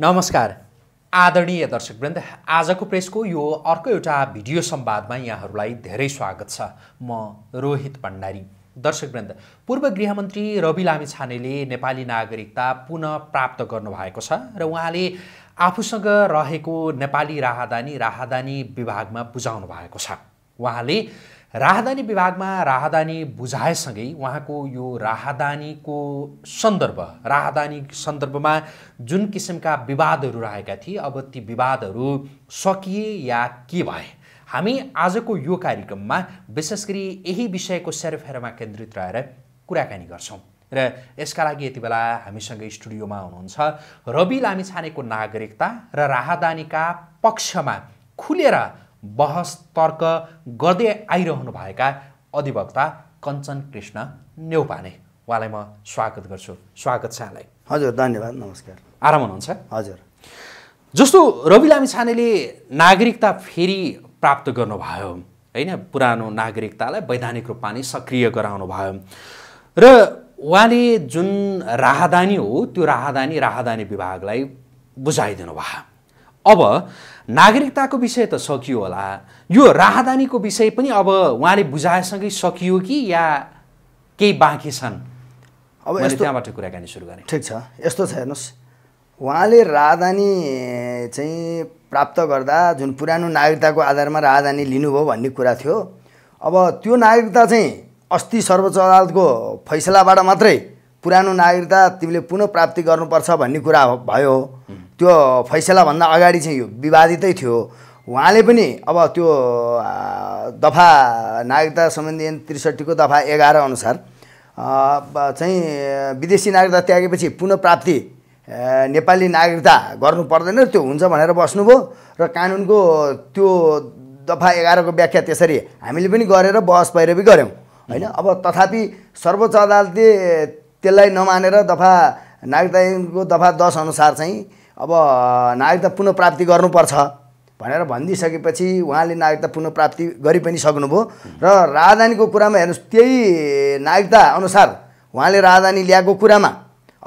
नमस्कार आदरणीय दर्शकवृन्द आजको प्रेसको यो अर्को एउटा भिडियो संवादमा यहाँहरूलाई धेरै स्वागत छ म रोहित भण्डारी दर्शकवृन्द पूर्व गृहमन्त्री रवि लामिछानेले नेपाली नागरिकता पुनः प्राप्त गर्नुभएको छ र उहाँले आफूसँग रहेको नेपाली राहदानी राहदानी विभागमा बुझाउनु भएको छ उहाँले राहदानी विभागमा राहदानी बुझाएसँगै उहाँको यो राहदानीको सन्दर्भ राहदानी सन्दर्भमा जुन किसिमका विवादहरू रहेका थिए अब ती विवादहरू सकिए या के भए हामी आजको यो कार्यक्रममा विशेष गरी यही विषयको सेरफेरमा केन्द्रित रहेर कुराकानी गर्छौँ र यसका लागि यति बेला हामीसँग स्टुडियोमा हुनुहुन्छ रवि लामिछानेको नागरिकता र राहदानीका पक्षमा खुलेर बहस तर्क गर्दै भएका अधिवक्ता कञ्चन कृष्ण नेउपाने उहाँलाई म स्वागत गर्छु स्वागत छ यहाँलाई हजुर धन्यवाद नमस्कार आराम हुनुहुन्छ हजुर जस्तो रवि लामी छानेले नागरिकता फेरि प्राप्त गर्नुभयो होइन पुरानो नागरिकतालाई वैधानिक रूपमा नै सक्रिय गराउनु भयो र उहाँले जुन राहदानी हो त्यो राहदानी राहदानी विभागलाई बुझाइदिनु भयो अब नागरिकताको विषय त सकियो होला यो राहदानीको विषय पनि अब उहाँले बुझाएसँगै सकियो कि या केही बाँकी छन् अब यस्तो त्यहाँबाट कुराकानी सुरु गरेँ ठिक छ यस्तो छ हेर्नुहोस् उहाँले राहदानी चाहिँ प्राप्त गर्दा जुन पुरानो नागरिकताको आधारमा राहदानी लिनुभयो भन्ने कुरा थियो अब त्यो नागरिकता चाहिँ अस्ति सर्वोच्च अदालतको फैसलाबाट मात्रै पुरानो नागरिकता तिमीले पुनः प्राप्ति गर्नुपर्छ भन्ने कुरा भयो त्यो फैसलाभन्दा अगाडि चाहिँ यो विवादितै थियो उहाँले पनि अब त्यो दफा नागरिकता सम्बन्धी त्रिसठीको दफा एघार अनुसार चाहिँ विदेशी नागरिकता त्यागेपछि पुनः प्राप्ति नेपाली नागरिकता गर्नु पर्दैन त्यो हुन्छ भनेर बस्नुभयो र कानुनको त्यो दफा एघारको व्याख्या त्यसरी हामीले पनि गरेर बहस पनि गऱ्यौँ होइन अब तथापि सर्वोच्च अदालतले त्यसलाई नमानेर दफा नागरिकताको दफा दस अनुसार चाहिँ अब नागरिकता पुनः प्राप्ति गर्नुपर्छ भनेर भनिदिइसकेपछि उहाँले नागरिकता पुनः प्राप्ति गरि पनि सक्नुभयो र राजधानीको कुरामा हेर्नुहोस् त्यही नागरिकता अनुसार उहाँले राजधानी ल्याएको कुरामा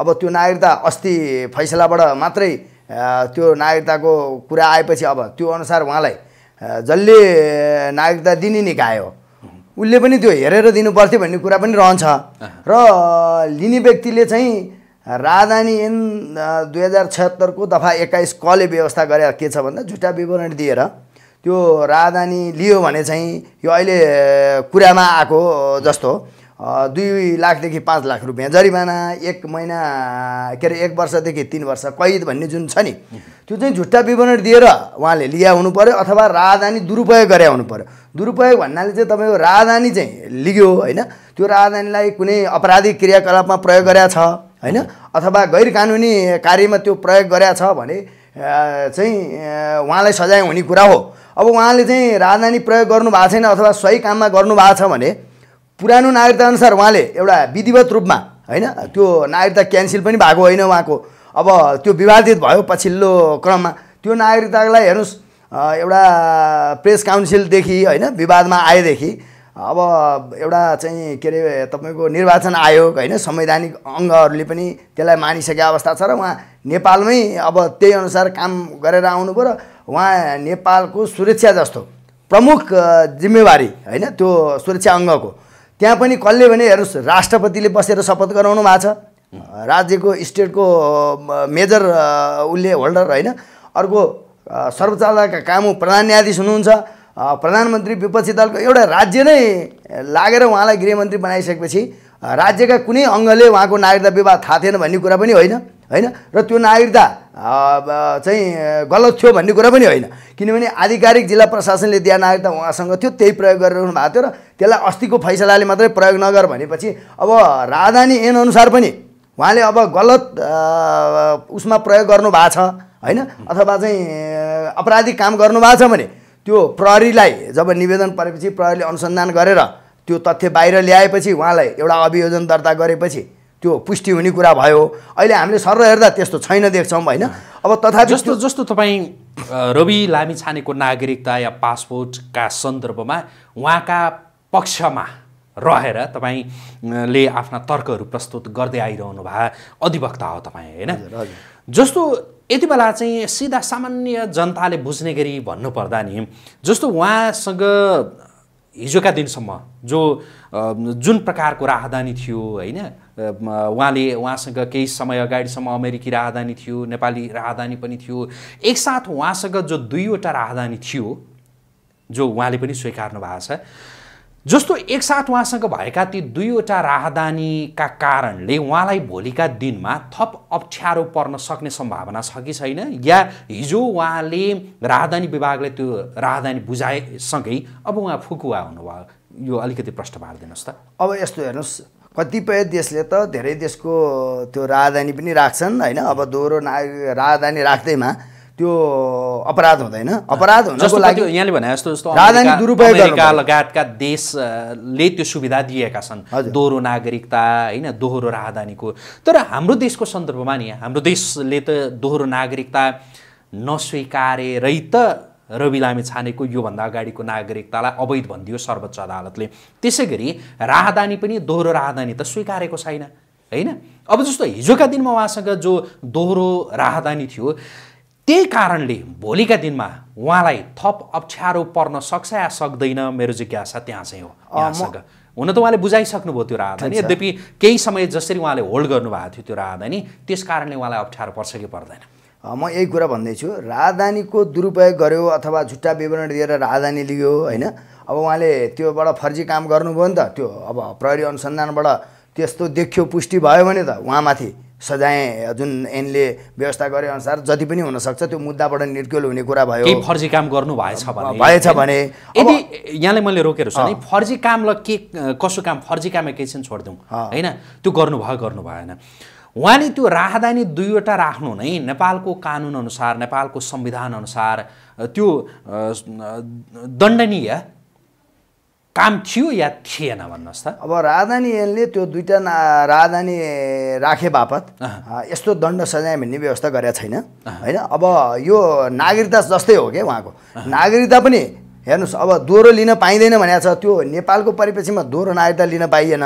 अब त्यो नागरिकता अस्ति फैसलाबाट मात्रै त्यो नागरिकताको कुरा आएपछि अब त्यो अनुसार उहाँलाई जसले नागरिकता दिने निकाय हो उसले पनि त्यो हेरेर दिनुपर्थ्यो भन्ने कुरा पनि रहन्छ र लिने व्यक्तिले चाहिँ राजधानी इन दुई हजार छत्तरको दफा एक्काइस कले व्यवस्था गरे के छ भन्दा झुटा विवरण दिएर त्यो राजधानी लियो भने चाहिँ यो अहिले कुरामा आएको जस्तो दुई लाखदेखि पाँच लाख रुपियाँ जरिमाना एक महिना के अरे एक वर्षदेखि तिन वर्ष कैद भन्ने जुन छ नि त्यो चाहिँ झुट्टा विवरण दिएर उहाँले लिया हुनु पऱ्यो अथवा राजधानी दुरुपयोग गरे हुनु पऱ्यो दुरुपयोग भन्नाले चाहिँ तपाईँको राजधानी चाहिँ लियो होइन त्यो राजधानीलाई कुनै अपराधिक क्रियाकलापमा प्रयोग गरेका छ होइन अथवा गैर कानुनी कार्यमा त्यो प्रयोग गरेका छ भने चाहिँ उहाँलाई सजाय हुने कुरा हो अब उहाँले चाहिँ राजधानी प्रयोग गर्नु भएको छैन अथवा सही काममा गर्नुभएको छ भने पुरानो नागरिकता अनुसार उहाँले एउटा विधिवत रूपमा होइन त्यो नागरिकता क्यान्सिल पनि भएको होइन उहाँको अब त्यो विवादित भयो पछिल्लो क्रममा त्यो नागरिकतालाई हेर्नुहोस् एउटा प्रेस काउन्सिलदेखि होइन विवादमा आएदेखि अब एउटा चाहिँ के अरे तपाईँको निर्वाचन आयोग होइन संवैधानिक अङ्गहरूले पनि त्यसलाई मानिसकेको अवस्था छ र उहाँ नेपालमै अब त्यही अनुसार काम गरेर आउनुभयो र उहाँ नेपालको सुरक्षा जस्तो प्रमुख जिम्मेवारी होइन त्यो सुरक्षा अङ्गको त्यहाँ पनि कसले भने हेर्नुहोस् राष्ट्रपतिले बसेर शपथ गराउनु भएको छ राज्यको स्टेटको मेजर उसले होल्डर होइन अर्को सर्वोच्च अदालतका कामु प्रधान न्यायाधीश हुनुहुन्छ प्रधानमन्त्री विपक्षी दलको एउटा राज्य नै लागेर उहाँलाई गृहमन्त्री बनाइसकेपछि राज्यका कुनै अङ्गले उहाँको नागरिकता विवाद थाहा थिएन भन्ने कुरा पनि होइन होइन र त्यो नागरिकता चाहिँ गलत थियो भन्ने कुरा पनि होइन किनभने आधिकारिक जिल्ला प्रशासनले दिए नागरिकता उहाँसँग थियो त्यही प्रयोग गरिरहनु भएको थियो र त्यसलाई अस्तिको फैसलाले मात्रै प्रयोग नगर भनेपछि अब राजधानी ऐनअनुसार पनि उहाँले अब गलत उसमा प्रयोग गर्नु भएको छ होइन अथवा चाहिँ अपराधिक काम गर्नु छ भने त्यो प्रहरीलाई जब निवेदन परेपछि प्रहरीले अनुसन्धान गरेर त्यो तथ्य बाहिर ल्याएपछि उहाँलाई एउटा अभियोजन दर्ता गरेपछि त्यो पुष्टि हुने कुरा भयो अहिले हामीले सर हेर्दा त्यस्तो छैन देख्छौँ होइन अब तथा जस्तो जस्तो तपाईँ रवि लामी छानेको नागरिकता या पासपोर्टका सन्दर्भमा उहाँका पक्षमा रहेर तपाईँले आफ्ना तर्कहरू प्रस्तुत गर्दै आइरहनु भए अधिवक्ता हो तपाईँ होइन जस्तो यति बेला चाहिँ सिधा सामान्य जनताले बुझ्ने गरी भन्नुपर्दा नि जस्तो उहाँसँग हिजोका दिनसम्म जो जुन प्रकारको राहदानी थियो होइन उहाँले उहाँसँग केही समय अगाडिसम्म अमेरिकी राहदानी थियो नेपाली राहदानी पनि थियो एकसाथ उहाँसँग जो दुईवटा राहदानी थियो जो उहाँले पनि स्वीकार्नु भएको छ जस्तो एकसाथ उहाँसँग भएका ती दुईवटा राहदानीका कारणले उहाँलाई भोलिका दिनमा थप अप्ठ्यारो पर्न सक्ने सम्भावना छ कि छैन या हिजो उहाँले राहदानी विभागले त्यो राहदानी बुझाएसँगै अब उहाँ फुकुवा हुनुभयो यो अलिकति प्रश्न पारिदिनुहोस् त अब यस्तो हेर्नुहोस् कतिपय देशले त धेरै देशको त्यो राहदानी पनि राख्छन् होइन अब दोहोरो नागरिक राहदानी राख्दैमा त्यो अपराध हुँदैन अपराध हुनको लागि यहाँले भने जस्तो जस्तो राजधानी दुरुपयोग लगायतका देशले त्यो सुविधा दिएका छन् दोहोरो नागरिकता होइन दोहोरो राजधानीको तर हाम्रो देशको सन्दर्भमा नि हाम्रो देशले त दोहोरो नागरिकता नस्वीकारेरै त रवि लामे छानेको योभन्दा अगाडिको नागरिकतालाई अवैध भनिदियो सर्वोच्च अदालतले त्यसै गरी राहदानी पनि दोहोरो राहदानी त स्वीकारेको छैन होइन अब जस्तो हिजोका दिनमा उहाँसँग जो दोहोरो राहदानी थियो त्यही कारणले भोलिका दिनमा उहाँलाई थप अप्ठ्यारो पर्न सक्छ या सक्दैन मेरो जिज्ञासा त्यहाँ चाहिँ हो यहाँसँग हुन त उहाँले बुझाइसक्नुभयो त्यो राहदानी यद्यपि केही समय जसरी उहाँले होल्ड गर्नुभएको थियो त्यो राहदानी त्यस कारणले उहाँलाई अप्ठ्यारो पर्छ कि पर्दैन म यही कुरा भन्दैछु राजधानीको दुरुपयोग गर्यो अथवा झुट्टा विवरण दिएर राजधानी लियो होइन अब उहाँले त्योबाट फर्जी काम गर्नुभयो नि त त्यो अब प्रहरी अनुसन्धानबाट त्यस्तो देखियो पुष्टि भयो भने त उहाँमाथि सजाय जुन एनले व्यवस्था गरे अनुसार जति पनि हुनसक्छ त्यो मुद्दाबाट निर्क्योल हुने कुरा भयो फर्जी काम गर्नु भएछ भने भएछ भने यदि यहाँले मैले रोकेर छु फर्जी कामलाई के कसो काम फर्जी काम एकैछिन छोडिदिउँ होइन त्यो गर्नुभयो गर्नु भएन उहाँले त्यो राहदानी दुईवटा राख्नु नै नेपालको कानुनअनुसार नेपालको संविधानअनुसार त्यो दण्डनीय काम थियो या थिएन भन्नुहोस् त अब राजधानीले त्यो दुईवटा राजधानी राखे बापत यस्तो दण्ड सजाय भन्ने व्यवस्था गरेका छैन होइन अब यो नागरिकता जस्तै हो क्या उहाँको नागरिकता पनि हेर्नुहोस् अब दोहोरो लिन पाइँदैन भनेको छ त्यो नेपालको परिप्रेक्षमा दोहोरो नागरिकता लिन पाइएन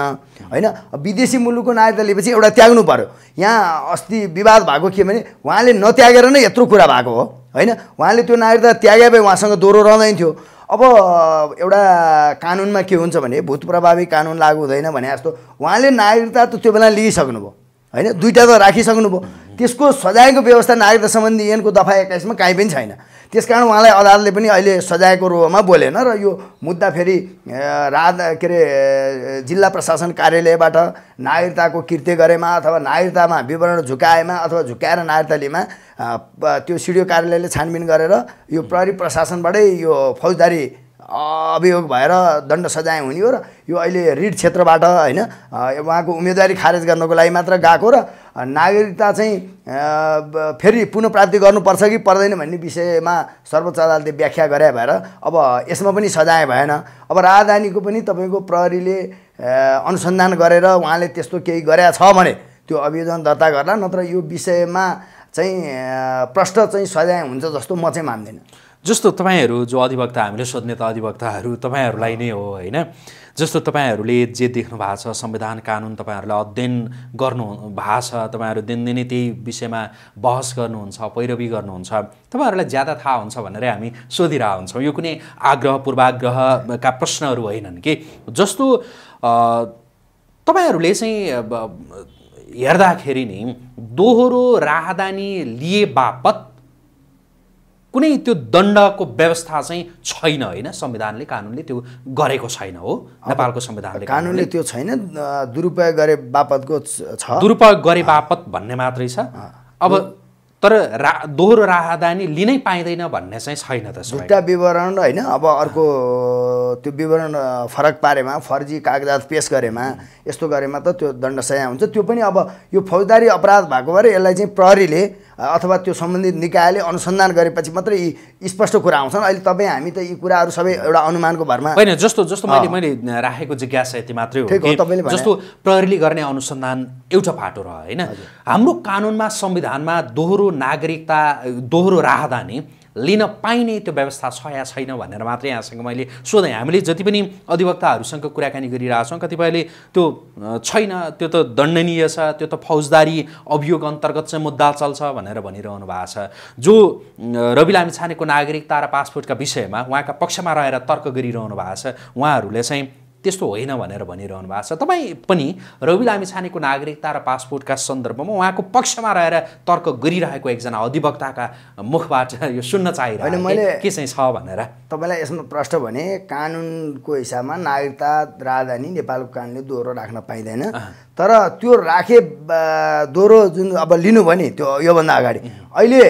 होइन विदेशी मुलुकको नागरिकता लिएपछि एउटा त्याग्नु पऱ्यो यहाँ अस्ति विवाद भएको के भने उहाँले नत्यागेर नै यत्रो कुरा भएको हो होइन उहाँले त्यो नागरिकता त्यागे भए उहाँसँग दोहोरो रहँदैन थियो अब एउटा कानुनमा के हुन्छ भने भूत प्रभावी कानुन लागु हुँदैन भने जस्तो उहाँले नागरिकता त त्यो बेला लिइसक्नुभयो होइन दुइटा त राखिसक्नु भयो त्यसको सजायको व्यवस्था नागरिकता सम्बन्धी ऐनको दफा एक्काइसमा काहीँ पनि छैन त्यस कारण उहाँलाई अदालतले पनि अहिले सजायको रूपमा बोलेन र यो मुद्दा फेरि रा के अरे जिल्ला प्रशासन कार्यालयबाट नागरिकताको कृत्य गरेमा अथवा नागरिकतामा विवरण झुकाएमा अथवा झुकाएर नागरिकता लिएमा त्यो सिडिओ कार्यालयले छानबिन गरेर यो प्रहरी प्रशासनबाटै यो फौजदारी अभियोग भएर दण्ड सजाय हुने हो र यो अहिले ऋण क्षेत्रबाट होइन उहाँको उम्मेदवारी खारेज गर्नको लागि मात्र गएको र नागरिकता चाहिँ फेरि पुनः प्राप्ति गर्नुपर्छ कि पर्दैन भन्ने विषयमा सर्वोच्च अदालतले व्याख्या गरे भएर अब यसमा पनि सजाय भएन अब राजधानीको पनि तपाईँको प्रहरीले अनुसन्धान गरेर उहाँले त्यस्तो केही गरे छ भने त्यो अभियोजन दर्ता गर्ला नत्र यो विषयमा चाहिँ प्रष्ट चाहिँ सजाय हुन्छ जस्तो म चाहिँ मान्दिनँ जस्तो तपाईँहरू जो अधिवक्ता हामीले सोध्ने त अधिवक्ताहरू तपाईँहरूलाई नै हो होइन जस्तो तपाईँहरूले जे देख्नु भएको छ संविधान कानुन तपाईँहरूलाई अध्ययन गर्नु भएको छ तपाईँहरू दिनदिनै त्यही विषयमा बहस गर्नुहुन्छ पैरवी गर्नुहुन्छ तपाईँहरूलाई ज्यादा थाहा हुन्छ भनेरै हामी सोधिरहेको हुन्छौँ यो कुनै आग्रह पूर्वाग्रहका प्रश्नहरू होइनन् कि जस्तो तपाईँहरूले चाहिँ हेर्दाखेरि नि दोहोरो राहदानी लिए बापत कुनै त्यो दण्डको व्यवस्था चाहिँ छैन होइन संविधानले कानुनले त्यो गरेको छैन हो नेपालको संविधानले कानुनले त्यो छैन दुरुपयोग गरे बापतको छ दुरुपयोग गरे बापत भन्ने मात्रै छ अब तर रा दोहोरो राहदानी लिनै पाइँदैन भन्ने चाहिँ छैन त झुट्टा विवरण होइन अब अर्को त्यो विवरण फरक पारेमा फर्जी कागजात पेस गरेमा यस्तो गरेमा त त्यो दण्ड सया हुन्छ त्यो पनि अब यो फौजदारी अपराध भएको भएर यसलाई चाहिँ प्रहरीले अथवा त्यो सम्बन्धित निकायले अनुसन्धान गरेपछि मात्रै यी स्पष्ट कुरा आउँछन् अहिले तपाईँ हामी त यी कुराहरू सबै एउटा अनुमानको भरमा होइन जस्तो जस्तो मैले मैले राखेको जिज्ञासा यति मात्रै हो तपाईँले जस्तो प्रहरीले गर्ने अनुसन्धान एउटा फाटो रह होइन हाम्रो कानुनमा संविधानमा दोहोरो नागरिकता दोहोरो राहदानी लिन पाइने त्यो व्यवस्था छ या छैन भनेर मात्रै यहाँसँग मैले सोधेँ हामीले जति पनि अधिवक्ताहरूसँग कुराकानी गरिरहेछौँ कतिपयले त्यो छैन त्यो त दण्डनीय छ त्यो त फौजदारी अभियोग अन्तर्गत चाहिँ मुद्दा चल्छ भनेर भनिरहनु भएको छ जो रवि लामिछानेको नागरिकता र पासपोर्टका विषयमा उहाँका पक्षमा रहेर तर्क गरिरहनु भएको छ उहाँहरूले चाहिँ त्यस्तो होइन भनेर भनिरहनु भएको छ तपाईँ पनि रवि लामिछानेको नागरिकता र पासपोर्टका सन्दर्भमा उहाँको पक्षमा रहेर तर्क गरिरहेको एकजना अधिवक्ताका मुखबाट यो सुन्न चाहिरहेको मैले के चाहिँ छ भनेर तपाईँलाई यसमा प्रश्न भने कानुनको हिसाबमा नागरिकता राजधानी नेपालको कानुनले दोहोरो राख्न पाइँदैन तर त्यो राखे दोहोरो जुन अब लिनुभयो नि त्यो योभन्दा अगाडि अहिले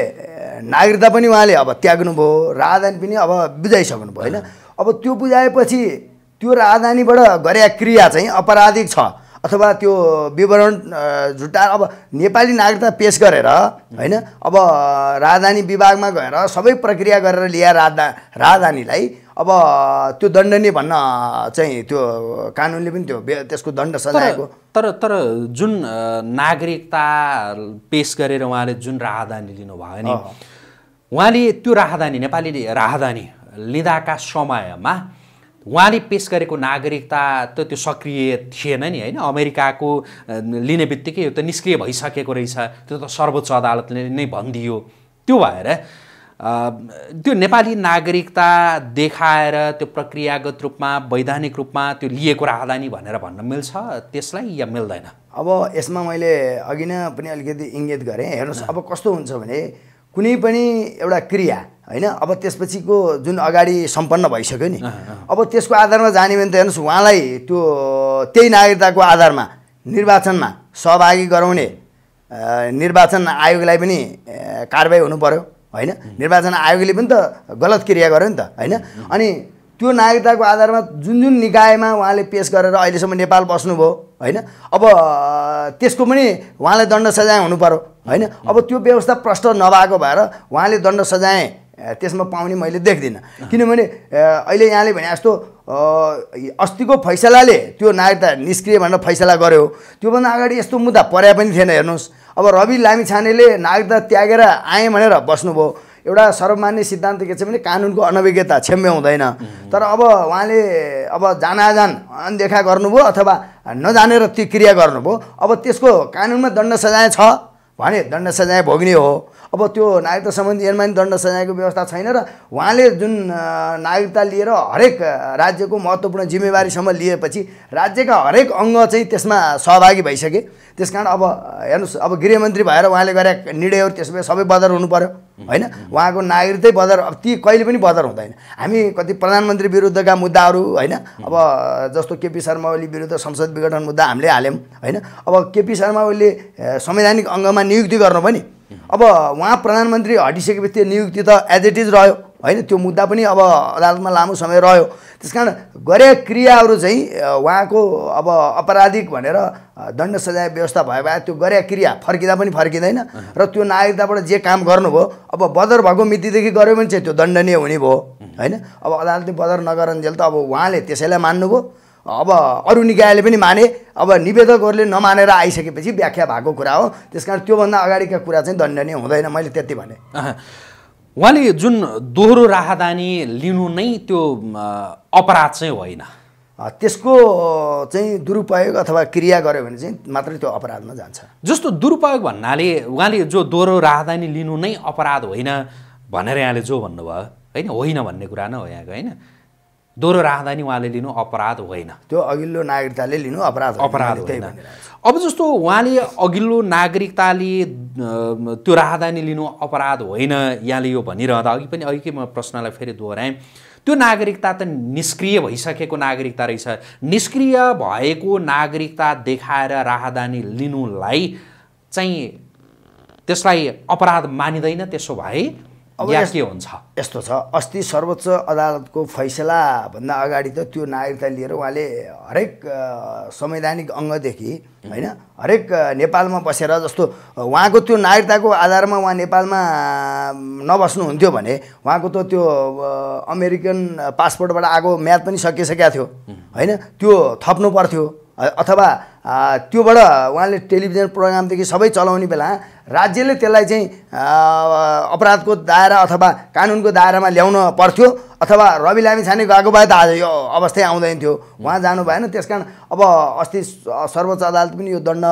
नागरिकता पनि उहाँले अब त्याग्नुभयो राजधानी पनि अब बुझाइसक्नुभयो होइन अब त्यो बुझाएपछि त्यो राजधानीबाट गरे क्रिया चाहिँ अपराधिक छ अथवा त्यो विवरण झुट्टा अब नेपाली नागरिकता पेस गरेर होइन अब राजधानी विभागमा गएर सबै प्रक्रिया गरेर लिएर राजधा राजधानीलाई अब त्यो दण्डनीय भन्न चाहिँ त्यो कानुनले पनि त्यो त्यसको दण्ड सजाएको तर तर जुन नागरिकता पेस गरेर उहाँले जुन राहदानी लिनुभयो नि उहाँले त्यो राहदानी नेपाली राहदानी लिँदाका समयमा उहाँले पेस गरेको नागरिकता त त्यो सक्रिय थिएन नि होइन अमेरिकाको लिने बित्तिकै यो त निष्क्रिय भइसकेको रहेछ त्यो त सर्वोच्च अदालतले नै भनिदियो त्यो भएर त्यो नेपाली नागरिकता देखाएर त्यो प्रक्रियागत रूपमा वैधानिक रूपमा त्यो लिएको राहदानी भनेर भन्न मिल्छ त्यसलाई या मिल्दैन अब यसमा मैले अघि नै पनि अलिकति इङ्गित गरेँ हेर्नुहोस् अब कस्तो हुन्छ भने कुनै पनि एउटा क्रिया होइन अब त्यसपछिको जुन अगाडि सम्पन्न भइसक्यो नि अब त्यसको आधारमा जाने भने त हेर्नुहोस् उहाँलाई त्यो त्यही नागरिकताको आधारमा निर्वाचनमा सहभागी गराउने निर्वाचन आयोगलाई पनि कारवाही हुनु पऱ्यो होइन निर्वाचन आयोगले पनि त गलत क्रिया गर्यो नि त होइन अनि त्यो नागरिकताको आधारमा जुन जुन निकायमा उहाँले पेस गरेर अहिलेसम्म नेपाल बस्नुभयो होइन अब त्यसको पनि उहाँलाई दण्ड सजाय हुनु पऱ्यो होइन अब त्यो व्यवस्था प्रष्ट नभएको भएर उहाँले दण्ड सजाय त्यसमा पाउने मैले देख्दिनँ किनभने अहिले यहाँले भने जस्तो अस्तिको फैसलाले त्यो नागरिकता निष्क्रिय भनेर फैसला गर्यो त्योभन्दा अगाडि यस्तो मुद्दा पर्या पनि थिएन हेर्नुहोस् अब रवि लामिछानेले नागरिकता त्यागेर आएँ भनेर बस्नुभयो एउटा सर्वमान्य सिद्धान्त के छ भने कानुनको अनभिज्ञता क्षम्य हुँदैन तर अब उहाँले अब जानाजान अनदेखा गर्नुभयो अथवा नजानेर त्यो क्रिया गर्नुभयो अब त्यसको कानुनमा दण्ड सजाय छ भने दण्ड सजाय भोग्ने हो अब त्यो नागरिकता सम्बन्धी एनमान दण्ड सजायको व्यवस्था छैन र उहाँले जुन नागरिकता लिएर हरेक राज्यको महत्त्वपूर्ण जिम्मेवारीसम्म लिएपछि राज्यका हरेक अङ्ग चाहिँ त्यसमा सहभागी भइसके त्यस कारण अब हेर्नुहोस् अब गृहमन्त्री भएर उहाँले गरेका निर्णयहरू त्यसमा सबै बदर हुनु पऱ्यो होइन उहाँको नागरिकै बदर अब ती कहिले पनि बदर हुँदैन हामी कति प्रधानमन्त्री विरुद्धका मुद्दाहरू होइन अब जस्तो केपी शर्मा ओली विरुद्ध संसद विघटन मुद्दा हामीले हाल्यौँ होइन अब केपी शर्मा ओलीले संवैधानिक अङ्गमा नियुक्ति गर्नु पनि अब उहाँ प्रधानमन्त्री हटिसकेपछि त्यो नियुक्ति त एज इट इज रह्यो होइन त्यो मुद्दा पनि अब अदालतमा लामो समय रह्यो त्यस कारण गरे क्रियाहरू चाहिँ उहाँको अब अपराधिक भनेर दण्ड सजाय व्यवस्था भए भए त्यो गरे क्रिया फर्किँदा पनि फर्किँदैन र त्यो नागरिकताबाट जे काम गर्नुभयो अब बदर भएको मितिदेखि गऱ्यो भने चाहिँ त्यो दण्डनीय हुने भयो होइन अब अदालतले बदर नगरन्जेल त अब उहाँले त्यसैलाई मान्नुभयो अब अरू निकायले पनि माने अब निवेदकहरूले नमानेर आइसकेपछि व्याख्या भएको कुरा हो त्यस कारण त्योभन्दा अगाडिका कुरा चाहिँ दण्डनीय हुँदैन मैले त्यति भने उहाँले जुन दोहोरो राहदानी लिनु नै त्यो अपराध चाहिँ होइन त्यसको चाहिँ दुरुपयोग अथवा क्रिया गर्यो भने चाहिँ मात्रै त्यो अपराधमा जान्छ जस्तो दुरुपयोग भन्नाले उहाँले जो दोहोरो राहदानी लिनु नै अपराध होइन भनेर यहाँले जो भन्नुभयो होइन होइन भन्ने कुरा नै हो यहाँको होइन दोहोरो राहदानी उहाँले लिनु अपराध होइन त्यो अघिल्लो नागरिकताले लिनु अपराध अपराध होइन अब जस्तो उहाँले अघिल्लो नागरिकताले त्यो राहदानी लिनु अपराध होइन यहाँले यो भनिरहँदा अघि पनि अघिकै म प्रश्नलाई फेरि दोहोऱ्याएँ त्यो नागरिकता त निष्क्रिय भइसकेको नागरिकता रहेछ निष्क्रिय भएको नागरिकता देखाएर राहदानी लिनुलाई चाहिँ त्यसलाई अपराध मानिँदैन त्यसो भए के हुन्छ यस्तो छ अस्ति सर्वोच्च अदालतको फैसलाभन्दा अगाडि त त्यो नागरिकता लिएर उहाँले हरेक संवैधानिक अङ्गदेखि होइन हरेक नेपालमा बसेर जस्तो उहाँको त्यो नागरिकताको आधारमा उहाँ नेपालमा नबस्नुहुन्थ्यो भने उहाँको त त्यो अमेरिकन पासपोर्टबाट आएको म्याद पनि सकिसकेका थियो होइन त्यो थप्नु पर्थ्यो अथवा त्योबाट उहाँले टेलिभिजन प्रोग्रामदेखि सबै चलाउने बेला राज्यले त्यसलाई चाहिँ अपराधको दायरा अथवा कानुनको दायरामा ल्याउन पर्थ्यो अथवा रवि लामी छाने गएको भए त आज यो अवस्थै आउँदैन थियो उहाँ जानु भएन त्यस कारण अब अस्ति सर्वोच्च अदालत पनि यो दण्ड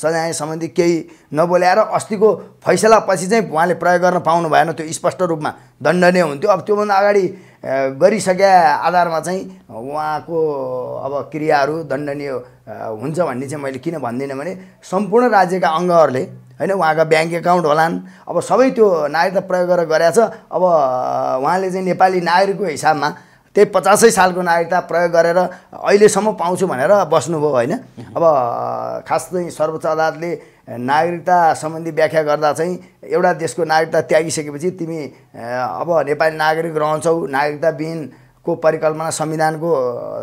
सजाय सम्बन्धी केही नबोल्याएर अस्तिको फैसलापछि चाहिँ उहाँले प्रयोग गर्न पाउनु भएन त्यो स्पष्ट रूपमा दण्ड नै हुन्थ्यो अब त्योभन्दा अगाडि गरिसके आधारमा चाहिँ उहाँको अब क्रियाहरू दण्डनीय हुन्छ भन्ने चाहिँ मैले किन भन्दिनँ भने सम्पूर्ण राज्यका अङ्गहरूले होइन उहाँका ब्याङ्क एकाउन्ट होलान् अब सबै त्यो नागरिकता प्रयोग गरेर गरेछ अब उहाँले चाहिँ नेपाली नागरिकको हिसाबमा त्यही पचासै सालको नागरिकता प्रयोग गरेर अहिलेसम्म पाउँछु भनेर बस्नुभयो होइन अब खास चाहिँ सर्वोच्च अदालतले नागरिकता सम्बन्धी व्याख्या गर्दा चाहिँ एउटा देशको नागरिकता त्यागिसकेपछि तिमी अब नेपाली नागरिक रहन्छौ नागरिकता को परिकल्पना संविधानको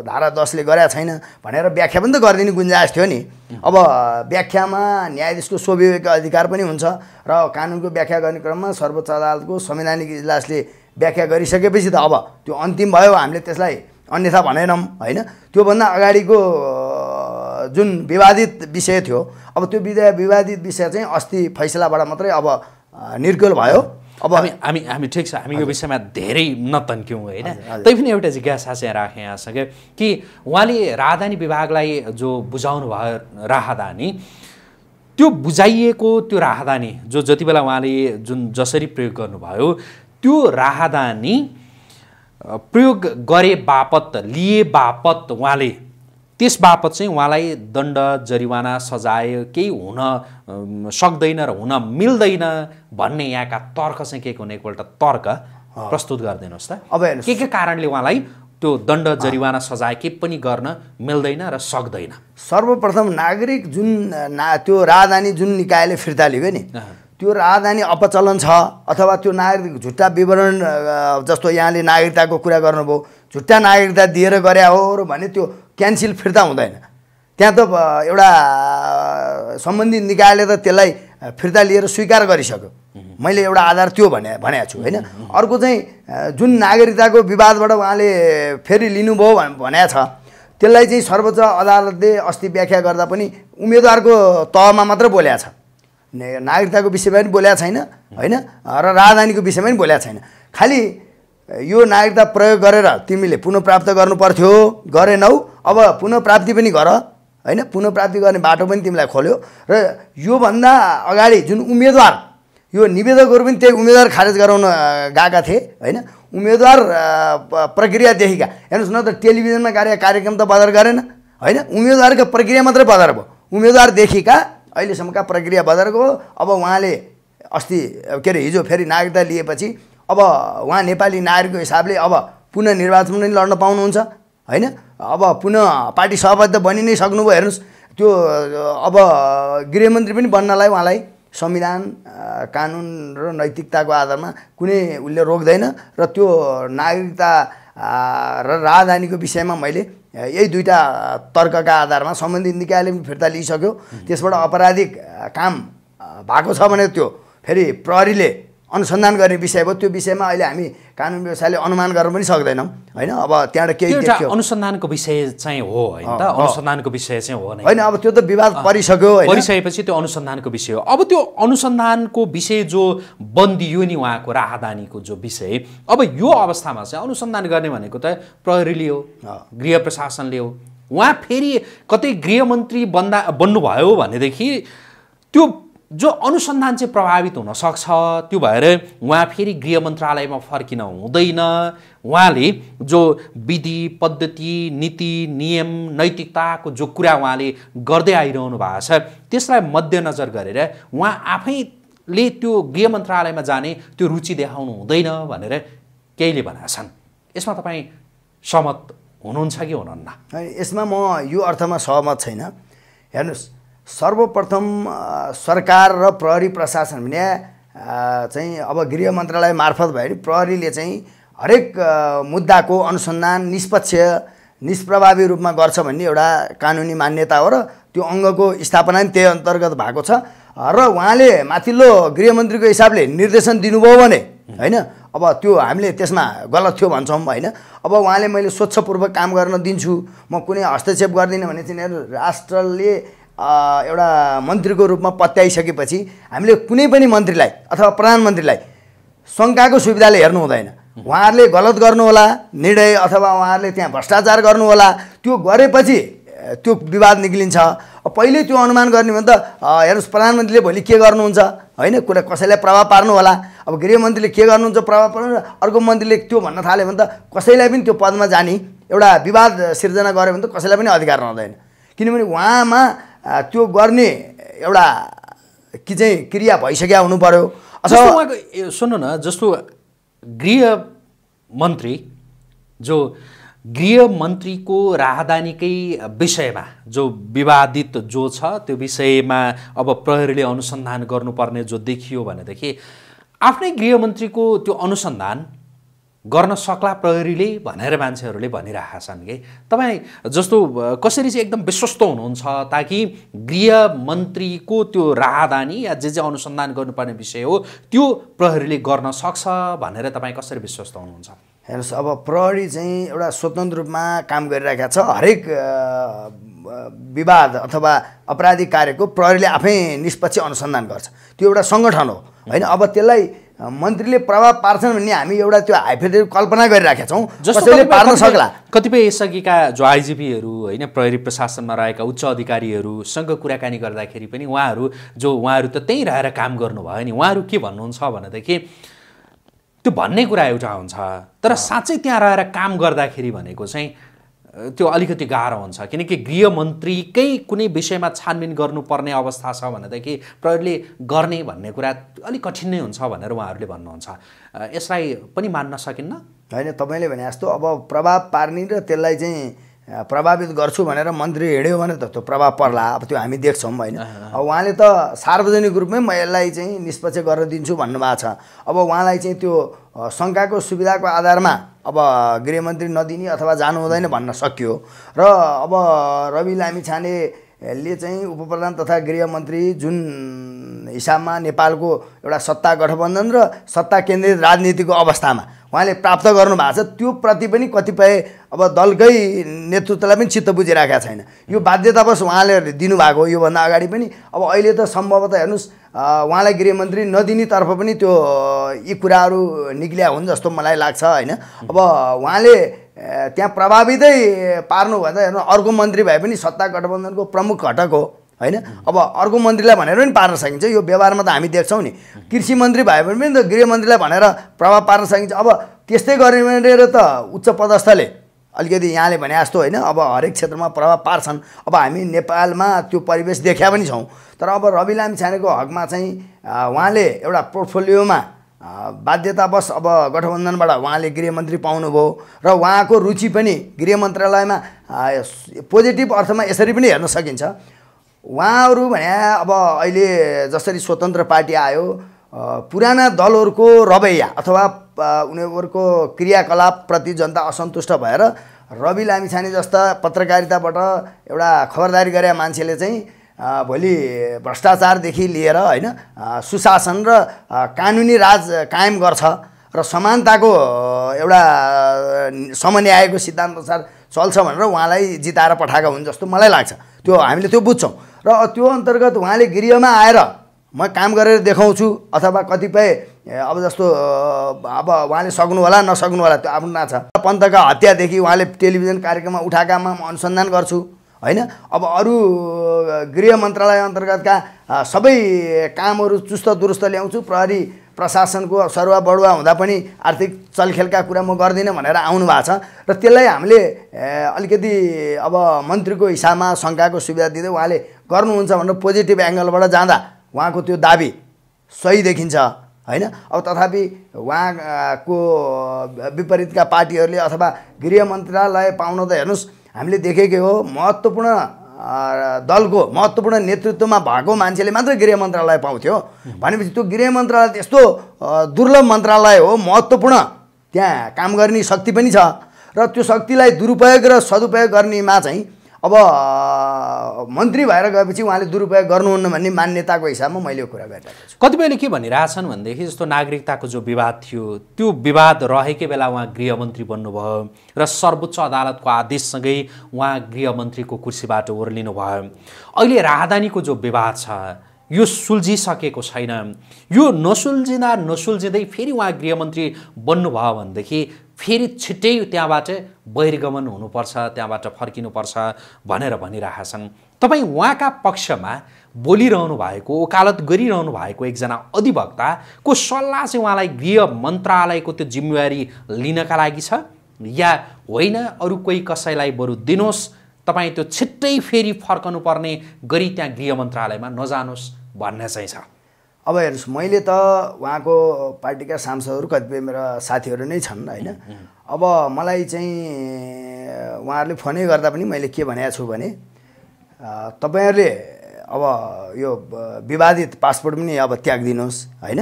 धारा दसले गरेका छैन भनेर व्याख्या पनि त गरिदिने गुन्जास थियो नि अब व्याख्यामा न्यायाधीशको स्वविवेक अधिकार पनि हुन्छ र कानुनको व्याख्या गर्ने क्रममा सर्वोच्च अदालतको संवैधानिक इजलासले व्याख्या गरिसकेपछि त अब त्यो अन्तिम भयो हामीले त्यसलाई अन्यथा भनेनौँ होइन त्योभन्दा अगाडिको जुन विवादित विषय थियो अब त्यो विधा विवादित विषय चाहिँ अस्ति फैसलाबाट मात्रै अब निर्कुल भयो अब हामी हामी हामी ठिक छ हामी यो विषयमा धेरै नतन्क्यौँ होइन तै पनि एउटा जिज्ञासा चाहिँ राखेँ यहाँसँग कि उहाँले राहदानी विभागलाई जो बुझाउनु भयो राहदानी त्यो बुझाइएको त्यो राहदानी जो जति बेला उहाँले जुन जसरी प्रयोग गर्नुभयो त्यो राहदानी प्रयोग गरे बापत लिए बापत उहाँले त्यस बापत चाहिँ उहाँलाई दण्ड जरिवाना सजाय केही हुन सक्दैन र हुन मिल्दैन भन्ने यहाँका तर्क चाहिँ के हुने एकपल्ट तर्क प्रस्तुत गरिदिनुहोस् त अब के के कारणले उहाँलाई त्यो दण्ड जरिवाना सजाय के पनि गर्न मिल्दैन र सक्दैन सर्वप्रथम नागरिक जुन ना त्यो राजधानी जुन निकायले फिर्ता लियो नि त्यो राजधानी अपचलन छ अथवा त्यो नागरिक झुट्टा विवरण जस्तो यहाँले नागरिकताको कुरा गर्नुभयो झुट्टा नागरिकता दिएर गरे हो र भने त्यो क्यान्सिल फिर्ता हुँदैन त्यहाँ त एउटा सम्बन्धित निकायले त त्यसलाई फिर्ता लिएर स्वीकार गरिसक्यो मैले एउटा आधार त्यो भने भनेको छु होइन अर्को चाहिँ जुन नागरिकताको विवादबाट उहाँले फेरि लिनुभयो भने छ त्यसलाई चाहिँ सर्वोच्च अदालतले अस्ति व्याख्या गर्दा पनि उम्मेदवारको तहमा मात्र बोल्या छ नागरिकताको विषयमा पनि बोलेको छैन होइन र राजधानीको विषयमा पनि बोलेको छैन खालि यो नागरिकता प्रयोग गरेर तिमीले प्राप्त गर्नु पर्थ्यो गरेनौ अब प्राप्ति पनि गर होइन प्राप्ति गर्ने बाटो पनि तिमीलाई खोल्यो र योभन्दा अगाडि जुन उम्मेदवार यो निवेदकहरू पनि त्यही उम्मेदवार खारेज गराउन गएका थिए होइन उम्मेदवार प्रक्रियादेखिका हेर्नुहोस् न त टेलिभिजनमा गरेका कार्यक्रम त बदर गरेन होइन उम्मेदवारको प्रक्रिया मात्रै बदर भयो उम्मेदवारदेखिका अहिलेसम्मका प्रक्रिया बदरको अब उहाँले अस्ति के अरे हिजो फेरि नागरिकता लिएपछि अब उहाँ नेपाली नागरिकको हिसाबले अब पुनः निर्वाचन पनि लड्न पाउनुहुन्छ होइन अब पुनः पार्टी सभापति त बनि नै सक्नुभयो हेर्नुहोस् त्यो अब गृहमन्त्री पनि बन्नलाई उहाँलाई संविधान कानुन र नैतिकताको आधारमा कुनै उसले रोक्दैन र त्यो नागरिकता र राजधानीको विषयमा मैले यही दुईवटा तर्कका आधारमा सम्बन्धित निकायले पनि फिर्ता लिइसक्यो त्यसबाट अपराधिक काम भएको छ भने त्यो फेरि प्रहरीले अनुसन्धान गर्ने विषय भयो त्यो विषयमा अहिले हामी कानुन व्यवसायले अनुमान गर्न पनि सक्दैनौँ होइन अब त्यहाँबाट केही अनुसन्धानको विषय चाहिँ हो होइन त अनुसन्धानको विषय चाहिँ हो होइन अब त्यो त विवाद परिसक्यो परिसकेपछि त्यो अनुसन्धानको विषय हो अब त्यो अनुसन्धानको विषय जो बन्दियो नि उहाँको राहदानीको जो विषय अब यो अवस्थामा चाहिँ अनुसन्धान गर्ने भनेको त प्रहरीले हो गृह प्रशासनले हो उहाँ फेरि कतै गृहमन्त्री बन्दा बन्नुभयो भनेदेखि त्यो जो अनुसन्धान चाहिँ प्रभावित हुनसक्छ त्यो भएर उहाँ फेरि गृह मन्त्रालयमा फर्किन हुँदैन उहाँले जो विधि पद्धति नीति नियम नैतिकताको जो कुरा उहाँले गर्दै आइरहनु भएको छ त्यसलाई मध्यनजर गरेर उहाँ आफैले त्यो गृह मन्त्रालयमा जाने त्यो रुचि देखाउनु हुँदैन भनेर केहीले भनेका छन् यसमा तपाईँ सहमत हुनुहुन्छ कि हुनुहुन्न यसमा म यो अर्थमा सहमत छैन हेर्नुहोस् सर्वप्रथम सरकार र प्रहरी प्रशासन भने चाहिँ अब गृह मन्त्रालय मार्फत भयो भने प्रहरीले चाहिँ हरेक मुद्दाको अनुसन्धान निष्पक्ष निष्प्रभावी रूपमा गर्छ भन्ने एउटा कानुनी मान्यता हो र त्यो अङ्गको स्थापना पनि त्यही अन्तर्गत भएको छ र उहाँले माथिल्लो गृहमन्त्रीको हिसाबले निर्देशन दिनुभयो भने होइन अब त्यो हामीले त्यसमा गलत थियो भन्छौँ होइन अब उहाँले मैले स्वच्छपूर्वक काम गर्न दिन्छु म कुनै हस्तक्षेप गर्दिनँ भने चाहिँ राष्ट्रले एउटा मन्त्रीको रूपमा पत्याइसकेपछि हामीले कुनै पनि मन्त्रीलाई अथवा प्रधानमन्त्रीलाई शङ्काको सुविधाले हेर्नु हुँदैन उहाँहरूले गलत गर्नुहोला निर्णय अथवा उहाँहरूले त्यहाँ भ्रष्टाचार गर्नुहोला त्यो गरेपछि त्यो विवाद निक्लिन्छ पहिले त्यो अनुमान गर्ने भने त हेर्नुहोस् प्रधानमन्त्रीले भोलि के गर्नुहुन्छ होइन कुरा कसैलाई प्रभाव पार्नु होला अब गृहमन्त्रीले के गर्नुहुन्छ प्रभाव पार्नु अर्को मन्त्रीले त्यो भन्न थाल्यो भने त कसैलाई पनि त्यो पदमा जाने एउटा विवाद सिर्जना गऱ्यो भने त कसैलाई पनि अधिकार रहँदैन किनभने उहाँमा त्यो गर्ने एउटा कि चाहिँ क्रिया भइसक्या हुनु पऱ्यो अथवा सुन्नु न जस्तो गृह मन्त्री जो गृह गृहमन्त्रीको राहदानीकै विषयमा जो विवादित जो छ त्यो विषयमा अब प्रहरीले अनुसन्धान गर्नुपर्ने जो देखियो भनेदेखि आफ्नै गृहमन्त्रीको त्यो अनुसन्धान गर्न सक्ला प्रहरीले भनेर मान्छेहरूले भनिरहेका छन् कि तपाईँ जस्तो कसरी चाहिँ एकदम विश्वस्त हुनुहुन्छ ताकि गृहमन्त्रीको त्यो राहदानी या जे जे अनुसन्धान गर्नुपर्ने विषय हो त्यो प्रहरीले गर्न सक्छ भनेर तपाईँ कसरी विश्वस्त हुनुहुन्छ हेर्नुहोस् अब प्रहरी चाहिँ एउटा स्वतन्त्र रूपमा काम गरिरहेका छ हरेक विवाद अथवा अपराधिक कार्यको प्रहरीले आफै निष्पक्ष अनुसन्धान गर्छ त्यो एउटा सङ्गठन हो होइन अब त्यसलाई मन्त्रीले प्रभाव पार्छन् भन्ने हामी एउटा त्यो हाइफेटेड कल्पना गरिराखेका छौँ जसले पार्न सक्ला कतिपय यसअघिका जो आइजिपीहरू होइन प्रहरी प्रशासनमा रहेका उच्च अधिकारीहरूसँग कुराकानी गर्दाखेरि पनि उहाँहरू जो उहाँहरू त त्यहीँ रहेर काम गर्नुभयो नि उहाँहरू के भन्नुहुन्छ भनेदेखि त्यो भन्ने कुरा एउटा हुन्छ तर साँच्चै त्यहाँ रहेर काम गर्दाखेरि भनेको चाहिँ त्यो अलिकति गाह्रो हुन्छ किनकि गृहमन्त्रीकै कुनै विषयमा छानबिन गर्नुपर्ने अवस्था छ भनेदेखि प्रहरीले गर्ने भन्ने कुरा अलिक कठिन नै हुन्छ भनेर उहाँहरूले भन्नुहुन्छ यसलाई पनि मान्न सकिन्न होइन तपाईँले भने जस्तो अब प्रभाव पार्ने र त्यसलाई चाहिँ प्रभावित गर्छु भनेर मन्त्री हिँड्यो भने त त्यो प्रभाव पर्ला अब त्यो हामी देख्छौँ होइन अब उहाँले त सार्वजनिक रूपमै म यसलाई चाहिँ निष्पक्ष गरेर दिन्छु भन्नुभएको छ अब उहाँलाई चाहिँ त्यो शङ्काको सुविधाको आधारमा अब गृहमन्त्री नदिने अथवा जानु हुँदैन भन्न सकियो र अब रवि लामिछानेले चाहिँ उपप्रधान तथा गृहमन्त्री जुन हिसाबमा नेपालको एउटा सत्ता गठबन्धन र सत्ता केन्द्रित राजनीतिको अवस्थामा उहाँले प्राप्त गर्नुभएको छ त्यो प्रति पनि कतिपय अब दलकै नेतृत्वलाई पनि चित्त बुझिरहेका छैन यो बाध्यतावश उहाँले दिनुभएको योभन्दा अगाडि पनि अब अहिले त सम्भवतः हेर्नुहोस् उहाँलाई गृहमन्त्री नदिनेतर्फ पनि त्यो यी कुराहरू निक्लिया हुन् जस्तो मलाई लाग्छ होइन अब उहाँले त्यहाँ प्रभावितै पार्नुभन्दा भन्दा हेर्नु अर्को मन्त्री भए पनि सत्ता गठबन्धनको प्रमुख घटक हो होइन अब अर्को मन्त्रीलाई भनेर पनि पार्न सकिन्छ यो व्यवहारमा त हामी देख्छौँ नि कृषि मन्त्री भए पनि त गृहमन्त्रीलाई भनेर प्रभाव पार्न सकिन्छ अब त्यस्तै गरेर त उच्च पदस्थले अलिकति यहाँले भने जस्तो होइन अब हरेक क्षेत्रमा प्रभाव पार्छन् अब हामी नेपालमा त्यो परिवेश देखा पनि छौँ तर अब रवि लामिछानेको हकमा चाहिँ उहाँले एउटा पोर्टफोलियोमा बाध्यतावश अब गठबन्धनबाट उहाँले गृहमन्त्री पाउनुभयो र उहाँको रुचि पनि गृह मन्त्रालयमा पोजिटिभ अर्थमा यसरी पनि हेर्न सकिन्छ उहाँहरू भने अब अहिले जसरी स्वतन्त्र पार्टी आयो पुराना दलहरूको रवैया अथवा उनीहरूको क्रियाकलापप्रति जनता असन्तुष्ट भएर रवि लामिछाने जस्ता पत्रकारिताबाट एउटा खबरदारी गरे मान्छेले चाहिँ भोलि भ्रष्टाचारदेखि लिएर होइन सुशासन र कानुनी राज कायम गर्छ र समानताको एउटा समन्यायको सिद्धान्तअनुसार चल्छ भनेर उहाँलाई जिताएर पठाएको हुन् जस्तो मलाई लाग्छ त्यो हामीले त्यो बुझ्छौँ र त्यो अन्तर्गत उहाँले गृहमा आएर म काम गरेर देखाउँछु अथवा कतिपय अब जस्तो अब उहाँले सक्नु होला नसक्नु होला त्यो आफ्नो नाचा पन्तका हत्यादेखि उहाँले टेलिभिजन कार्यक्रममा उठाएकामा म अनुसन्धान गर्छु होइन अब अरू गृह मन्त्रालय अन्तर्गतका सबै कामहरू चुस्त दुरुस्त ल्याउँछु प्रहरी प्रशासनको सरुवा बढुवा हुँदा पनि आर्थिक चलखेलका कुरा म गर्दिनँ भनेर आउनु भएको छ र त्यसलाई हामीले अलिकति अब मन्त्रीको हिसाबमा शङ्काको सुविधा दिँदै उहाँले गर्नुहुन्छ भनेर पोजिटिभ एङ्गलबाट जाँदा उहाँको त्यो दाबी सही देखिन्छ होइन अब तथापि उहाँको विपरीतका पार्टीहरूले अथवा गृह मन्त्रालय पाउन त हेर्नुहोस् हामीले देखेकै हो महत्त्वपूर्ण दलको महत्त्वपूर्ण नेतृत्वमा भएको मान्छेले मात्र गृह मन्त्रालय पाउँथ्यो भनेपछि त्यो गृह मन्त्रालय त्यस्तो दुर्लभ मन्त्रालय हो महत्त्वपूर्ण त्यहाँ काम गर्ने शक्ति पनि छ र त्यो शक्तिलाई दुरुपयोग र सदुपयोग गर्नेमा चाहिँ अब मन्त्री भएर गएपछि उहाँले दुरुपयोग गर्नुहुन्न भन्ने मान्यताको हिसाबमा मैले यो कुरा गरिरहेको छु कतिपयले के भनिरहेछन् भनेदेखि जस्तो नागरिकताको जो विवाद थियो त्यो विवाद रहेकै बेला उहाँ गृहमन्त्री बन्नुभयो र सर्वोच्च अदालतको आदेशसँगै उहाँ गृहमन्त्रीको कुर्सीबाट ओर्लिनु भयो अहिले राहदानीको जो विवाद छ यो सुल्झिसकेको छैन यो नसुल्झिँदा नसुल्झिँदै फेरि उहाँ गृहमन्त्री बन्नुभयो भनेदेखि फेरि छिट्टै त्यहाँबाट बहिर्गमन हुनुपर्छ त्यहाँबाट फर्किनुपर्छ भनेर भनिरहेका छन् तपाईँ उहाँका पक्षमा बोलिरहनु भएको वकालत गरिरहनु भएको एकजना अधिवक्ताको सल्लाह चाहिँ उहाँलाई गृह मन्त्रालयको त्यो जिम्मेवारी लिनका लागि छ या होइन अरू कोही कसैलाई बरु दिनुहोस् तपाईँ त्यो छिट्टै फेरि फर्कनुपर्ने गरी त्यहाँ गृह मन्त्रालयमा नजानुहोस् भन्ने चाहिँ छ अब हेर्नुहोस् मैले त उहाँको पार्टीका सांसदहरू कतिपय मेरा साथीहरू नै छन् होइन अब मलाई चाहिँ उहाँहरूले फोनै गर्दा पनि मैले के भनेको छु भने तपाईँहरूले अब यो विवादित पासपोर्ट पनि अब त्यागिदिनुहोस् होइन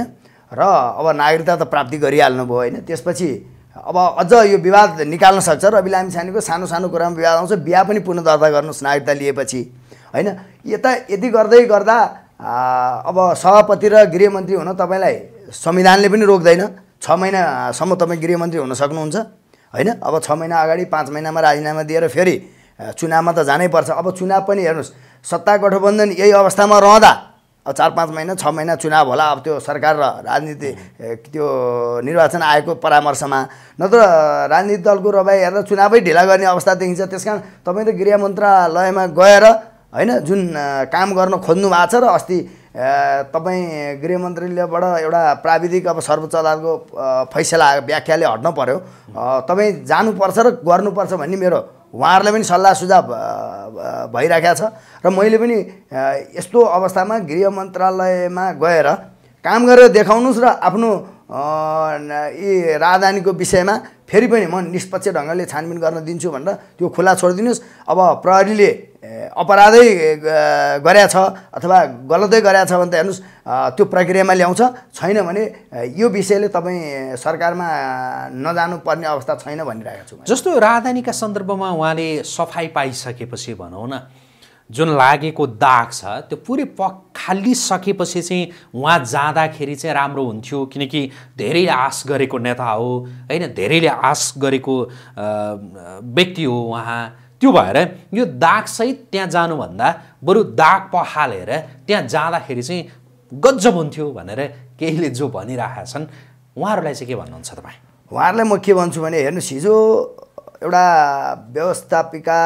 र अब नागरिकता त प्राप्ति गरिहाल्नुभयो होइन त्यसपछि अब अझ यो विवाद निकाल्न सक्छ रवि बिलामी सानो सानो कुरामा विवाद आउँछ बिहा पनि पुनः दर्ता गर्नुहोस् नागरिकता लिएपछि होइन यता यति गर्दै गर्दा अब सभापति र गृहमन्त्री हुन तपाईँलाई संविधानले पनि रोक्दैन छ महिनासम्म तपाईँ गृहमन्त्री हुन सक्नुहुन्छ होइन अब छ महिना अगाडि पाँच महिनामा राजीनामा दिएर फेरि चुनावमा त जानैपर्छ अब चुनाव पनि हेर्नुहोस् सत्ता गठबन्धन यही अवस्थामा रहँदा अब चार पाँच महिना छ महिना चुनाव होला अब त्यो सरकार र राजनीति त्यो निर्वाचन आएको परामर्शमा नत्र राजनीतिक दलको रवाई हेरेर चुनावै ढिला गर्ने अवस्था देखिन्छ त्यस कारण तपाईँ त गृह मन्त्रालयमा गएर होइन जुन काम गर्न खोज्नु भएको छ र अस्ति तपाईँ गृहमन्त्रीलेबाट एउटा प्राविधिक अब सर्वोच्च अदालतको फैसला व्याख्याले हट्न पऱ्यो तपाईँ जानुपर्छ र गर्नुपर्छ भन्ने मेरो उहाँहरूलाई पनि सल्लाह सुझाव भइराखेको छ र मैले पनि यस्तो अवस्थामा गृह मन्त्रालयमा गएर काम गरेर देखाउनुहोस् र आफ्नो यी राजधानीको विषयमा फेरि पनि म निष्पक्ष ढङ्गले छानबिन गर्न दिन्छु भनेर त्यो खुला छोडिदिनुहोस् अब प्रहरीले अपराधै गरेछ अथवा गलतै गरेछ छ भने त हेर्नुहोस् त्यो प्रक्रियामा ल्याउँछ छैन भने यो विषयले तपाईँ सरकारमा नजानुपर्ने अवस्था छैन भनिरहेको छु जस्तो राजधानीका सन्दर्भमा उहाँले सफाइ पाइसकेपछि भनौँ न जुन लागेको दाग छ त्यो पुरै पखालिसकेपछि चाहिँ उहाँ जाँदाखेरि चाहिँ राम्रो हुन्थ्यो किनकि धेरैले आश गरेको नेता हो होइन धेरैले आश गरेको व्यक्ति हो उहाँ त्यो भएर यो दागसहित त्यहाँ जानुभन्दा बरु दाग पखालेर त्यहाँ जाँदाखेरि चाहिँ गज्जब हुन्थ्यो भनेर केहीले जो भनिरहेका छन् उहाँहरूलाई चाहिँ के भन्नुहुन्छ तपाईँ उहाँहरूलाई म के भन्छु भने हेर्नुहोस् हिजो एउटा व्यवस्थापिका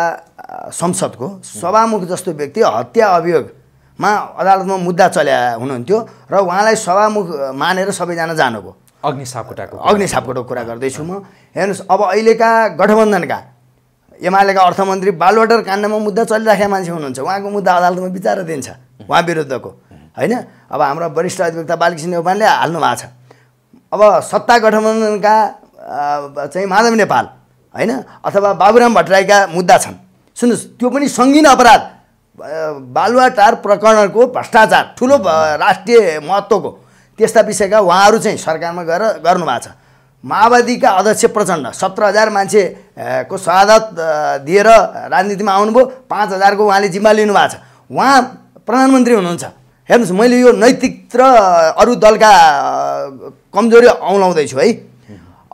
संसदको सभामुख जस्तो व्यक्ति हत्या अभियोगमा अदालतमा मुद्दा चल्या हुनुहुन्थ्यो र उहाँलाई सभामुख मानेर सबैजना जानुभयो अग्नि सापकोटाको अग्नि सापकोटाको कुरा गर्दैछु म हेर्नुहोस् अब अहिलेका गठबन्धनका एमालेका अर्थमन्त्री बालवाटर काण्डमा मुद्दा चलिराखेका मान्छे हुनुहुन्छ उहाँको मुद्दा अदालतमा विचार दिन्छ उहाँ विरुद्धको होइन अब हाम्रो वरिष्ठ अधिवक्ता बालकृष्ण नेपालले हाल्नु भएको छ अब सत्ता गठबन्धनका चाहिँ माधव नेपाल होइन अथवा बाबुराम भट्टराईका मुद्दा छन् सुन्नुहोस् त्यो पनि सङ्गीन अपराध बालुवाटार प्रकरणको भ्रष्टाचार ठुलो राष्ट्रिय महत्त्वको त्यस्ता विषयका उहाँहरू चाहिँ सरकारमा गएर गर्नुभएको छ माओवादीका अध्यक्ष प्रचण्ड सत्र हजार मान्छे को स्वागत दिएर राजनीतिमा आउनुभयो पाँच हजारको उहाँले जिम्मा लिनुभएको छ उहाँ प्रधानमन्त्री हुनुहुन्छ हेर्नुहोस् मैले यो नैतिक र अरू दलका कमजोरी औलाउँदैछु है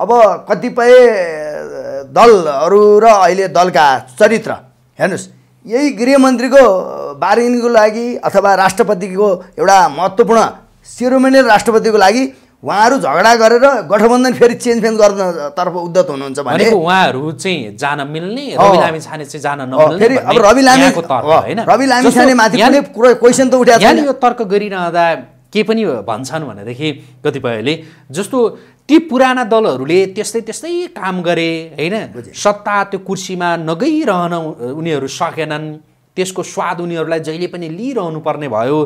अब कतिपय दलहरू र अहिले दलका चरित्र हेर्नुहोस् यही गृहमन्त्रीको बार्गेनिङको लागि अथवा राष्ट्रपतिको एउटा महत्त्वपूर्ण शिरोमणि राष्ट्रपतिको लागि उहाँहरू झगडा गरेर गठबन्धन फेरि चेन्ज फेन्ज गर्नतर्फ उद्धत हुनुहुन्छ भने उहाँहरू चाहिँ जान मिल्ने रवि लामी छाने चाहिँ जान नमिल्ने फेरि अब रवि लामी होइन रवि लामी छाने माथि कुनै क्वेसन त उठाएको छैन यो तर्क गरिरहँदा के पनि भन्छन् भनेदेखि कतिपयले जस्तो ती पुराना दलहरूले त्यस्तै त्यस्तै काम गरे होइन सत्ता त्यो कुर्सीमा नगइरहन उनीहरू सकेनन् त्यसको स्वाद उनीहरूलाई जहिले पनि लिइरहनु पर्ने भयो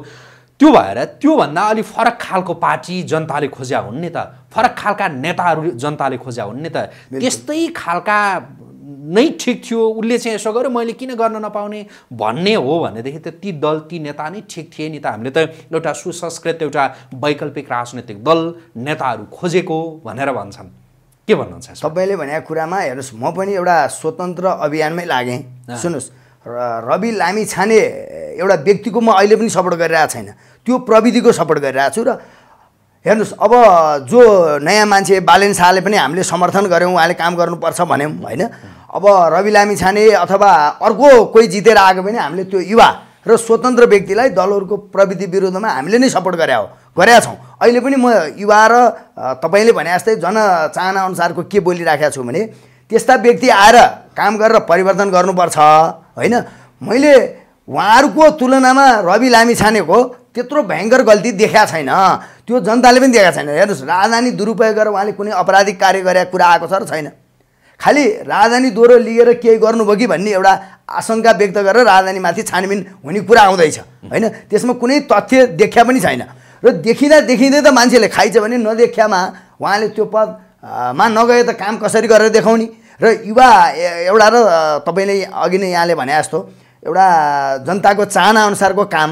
त्यो भएर त्योभन्दा अलिक फरक खालको पार्टी जनताले खोज्या हुन् नि त फरक खालका नेताहरू जनताले खोज्या हुन् नि त त्यस्तै खालका नै ठिक थियो उसले चाहिँ यसो गर्यो मैले किन गर्न नपाउने भन्ने हो भनेदेखि त ती दल ती नेता नै ठिक थिए नि त हामीले त एउटा सुसंस्कृत एउटा वैकल्पिक राजनैतिक दल नेताहरू खोजेको भनेर भन्छन् के भन्नुहुन्छ तपाईँले भनेको कुरामा हेर्नुहोस् म पनि एउटा स्वतन्त्र अभियानमै लागेँ सुन्नुहोस् र रवि लामी छाने एउटा व्यक्तिको म अहिले पनि सपोर्ट गरिरहेको छैन त्यो प्रविधिको सपोर्ट गरिरहेको छु र हेर्नुहोस् अब जो नयाँ मान्छे बालेन शाहले पनि हामीले समर्थन गऱ्यौँ उहाँले काम गर्नुपर्छ भन्यौँ होइन अब रवि लामी छाने अथवा अर्को कोही जितेर आएको पनि हामीले त्यो युवा र स्वतन्त्र व्यक्तिलाई दलहरूको प्रविधि विरुद्धमा हामीले नै सपोर्ट गरे हो गरेका छौँ अहिले पनि म युवा र तपाईँले भने जस्तै जनचाहना अनुसारको के बोलिराखेको छु भने त्यस्ता व्यक्ति आएर काम गरेर परिवर्तन गर्नुपर्छ होइन मैले उहाँहरूको तुलनामा रवि लामी छानेको त्यत्रो भयङ्कर गल्ती देखाएको छैन त्यो जनताले पनि देखाएको छैन हेर्नुहोस् राजधानी दुरुपयोग गरेर उहाँले कुनै अपराधिक कार्य गरेर कुरा आएको छ र छैन खालि राजधानी दोहोरो लिएर केही गर्नुभयो कि भन्ने एउटा आशङ्का व्यक्त गरेर राजधानीमाथि छानबिन हुने कुरा आउँदैछ होइन त्यसमा कुनै तथ्य देख्या पनि छैन र देखिँदा देखिँदै त मान्छेले खाइछ भने नदेख्यामा उहाँले त्यो पदमा नगए त काम कसरी गरेर देखाउने र युवा एउटा र तपाईँले अघि नै यहाँले भने जस्तो एउटा जनताको चाहना अनुसारको काम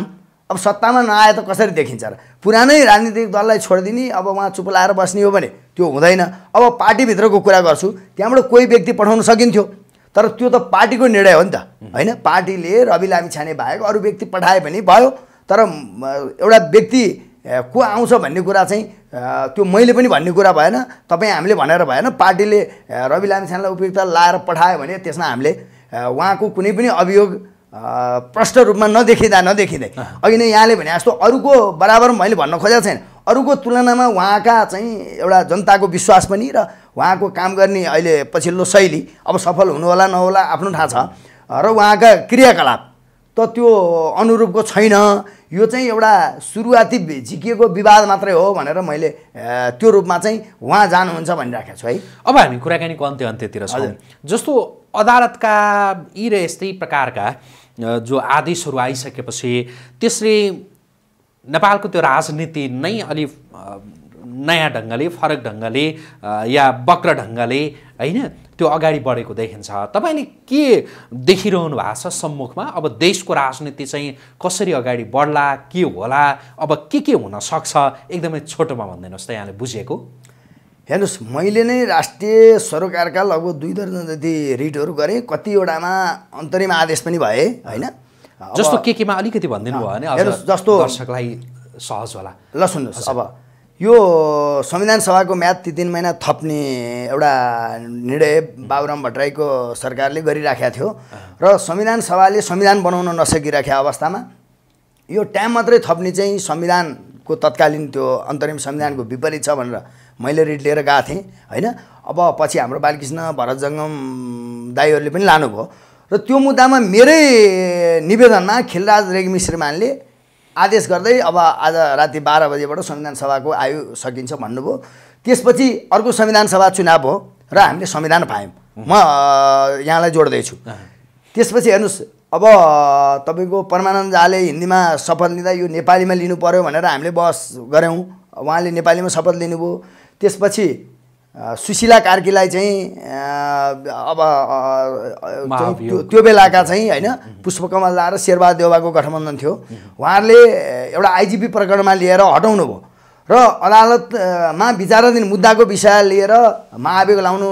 अब सत्तामा नआए त कसरी देखिन्छ र पुरानै राजनीतिक दललाई छोडिदिने अब उहाँ चुप लाएर बस्ने हो भने त्यो हुँदैन अब पार्टीभित्रको कुरा गर्छु त्यहाँबाट कोही व्यक्ति पठाउन सकिन्थ्यो तर त्यो त पार्टीको निर्णय हो नि त होइन पार्टीले रवि लामिछाने बाहेक अरू व्यक्ति पठाए पनि भयो तर एउटा व्यक्ति को आउँछ भन्ने कुरा चाहिँ त्यो मैले पनि भन्ने कुरा भएन तपाईँ हामीले भनेर भएन पार्टीले रवि लामिछानेलाई उपयुक्त लाएर पठायो भने त्यसमा हामीले उहाँको कुनै पनि अभियोग प्रष्ट रूपमा नदेखिँदा नदेखिँदै अघि नै यहाँले भने जस्तो अरूको बराबर मैले भन्न खोजेको छैन अरूको तुलनामा उहाँका चाहिँ एउटा जनताको विश्वास पनि र उहाँको काम गर्ने अहिले पछिल्लो शैली अब सफल हुनुहोला नहोला आफ्नो थाहा छ र उहाँका क्रियाकलाप त त्यो अनुरूपको छैन यो चाहिँ एउटा सुरुवाती झिकिएको विवाद मात्रै हो भनेर मैले त्यो रूपमा चाहिँ उहाँ जानुहुन्छ भनिराखेको छु है अब हामी कुराकानीको अन्त्य अन्त्यतिर छौँ जस्तो अदालतका यी र यस्तै प्रकारका जो आदेशहरू आइसकेपछि त्यसले नेपालको त्यो राजनीति नै अलि नयाँ ढङ्गले फरक ढङ्गले या वक्र ढङ्गले होइन त्यो अगाडि बढेको देखिन्छ तपाईँले के देखिरहनु भएको छ सम्मुखमा अब देशको राजनीति चाहिँ कसरी अगाडि बढ्ला के होला अब के के हुनसक्छ एकदमै छोटोमा भनिदिनुहोस् त यहाँले बुझेको हेर्नुहोस् मैले नै राष्ट्रिय सरकारका लगभग दुई दर्जन जति रिटहरू गरेँ कतिवटामा अन्तरिम आदेश पनि भए होइन जस्तो के केमा अलिकति भनिदिनु भयो भने जस्तो दर्शकलाई सहज होला ल सुन्नुहोस् अब यो संविधान सभाको म्याद ती तिन महिना थप्ने एउटा निर्णय बाबुराम भट्टराईको सरकारले गरिराखेको थियो र संविधान सभाले संविधान बनाउन नसकिराखेको अवस्थामा यो टाइम मात्रै थप्ने चाहिँ संविधानको तत्कालीन त्यो अन्तरिम संविधानको विपरीत छ भनेर मैले रिट लिएर गएको थिएँ होइन अब पछि हाम्रो बालकृष्ण भरत जङ्गम दाईहरूले पनि लानुभयो र त्यो मुद्दामा मेरै निवेदनमा खिलराज रेग्मी श्रीमानले आदेश गर्दै अब आज राति बाह्र बजेबाट संविधान सभाको आयु सकिन्छ भन्नुभयो त्यसपछि अर्को संविधान सभा चुनाव हो र हामीले संविधान पायौँ म यहाँलाई जोड्दैछु त्यसपछि हेर्नुहोस् अब तपाईँको परमानन्द झाले हिन्दीमा शपथ लिँदा यो नेपालीमा लिनु पऱ्यो भनेर हामीले बहस गऱ्यौँ उहाँले नेपालीमा शपथ लिनुभयो त्यसपछि सुशीला कार्कीलाई चाहिँ अब त्यो बेलाका चाहिँ होइन पुष्पकमल दा र शेरबहादुर देउबाको गठबन्धन थियो उहाँहरूले एउटा आइजिपी प्रकरणमा लिएर हटाउनु भयो र अदालतमा विचाराधीन मुद्दाको विषय लिएर महाभियोग लाउनु